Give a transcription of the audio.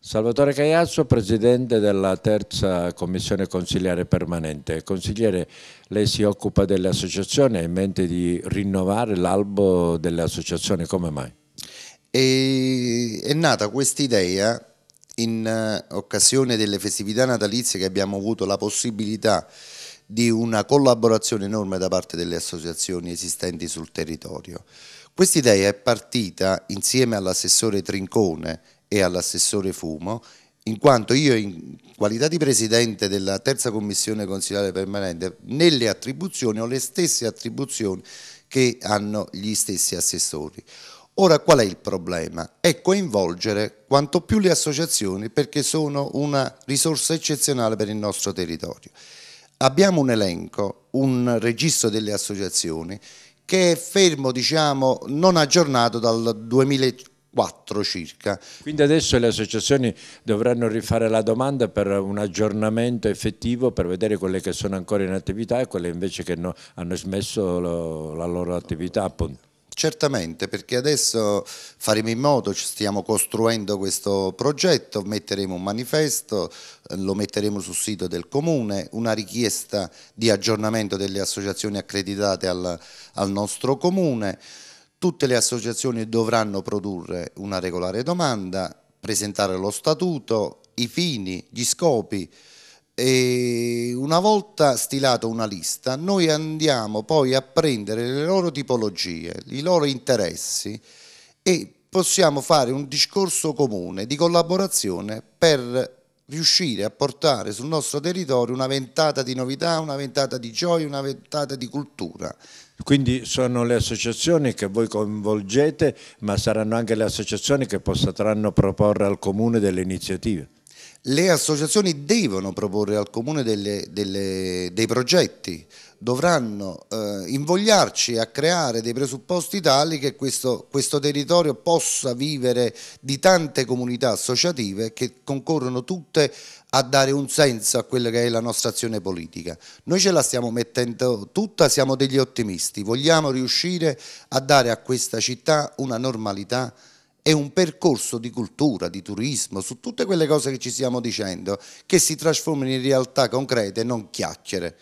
Salvatore Cagliazzo, Presidente della terza commissione Consigliere permanente. Consigliere, lei si occupa delle associazioni, ha in mente di rinnovare l'albo delle associazioni, come mai? E, è nata questa idea in occasione delle festività natalizie che abbiamo avuto la possibilità di una collaborazione enorme da parte delle associazioni esistenti sul territorio. Quest'idea è partita insieme all'assessore Trincone e all'assessore Fumo in quanto io in qualità di presidente della terza commissione consigliare permanente nelle attribuzioni ho le stesse attribuzioni che hanno gli stessi assessori. Ora qual è il problema? È coinvolgere quanto più le associazioni perché sono una risorsa eccezionale per il nostro territorio abbiamo un elenco, un registro delle associazioni che è fermo, diciamo, non aggiornato dal 2004 circa. Quindi adesso le associazioni dovranno rifare la domanda per un aggiornamento effettivo per vedere quelle che sono ancora in attività e quelle invece che no, hanno smesso lo, la loro attività appunto. Certamente, perché adesso faremo in modo, stiamo costruendo questo progetto, metteremo un manifesto, eh, lo metteremo sul sito del Comune, una richiesta di aggiornamento delle associazioni accreditate al, al nostro Comune. Tutte le associazioni dovranno produrre una regolare domanda, presentare lo statuto, i fini, gli scopi, e una volta stilata una lista noi andiamo poi a prendere le loro tipologie, i loro interessi e possiamo fare un discorso comune di collaborazione per riuscire a portare sul nostro territorio una ventata di novità, una ventata di gioia, una ventata di cultura. Quindi sono le associazioni che voi coinvolgete, ma saranno anche le associazioni che potranno proporre al Comune delle iniziative le associazioni devono proporre al Comune delle, delle, dei progetti, dovranno eh, invogliarci a creare dei presupposti tali che questo, questo, territorio possa vivere di tante comunità associative che concorrono tutte a dare un senso a quella che è la nostra azione politica. Noi ce la stiamo mettendo tutta, siamo degli ottimisti, vogliamo riuscire a dare a questa città una normalità è un percorso di cultura, di turismo, su tutte quelle cose che ci stiamo dicendo, che si trasformino in realtà concrete e non chiacchiere.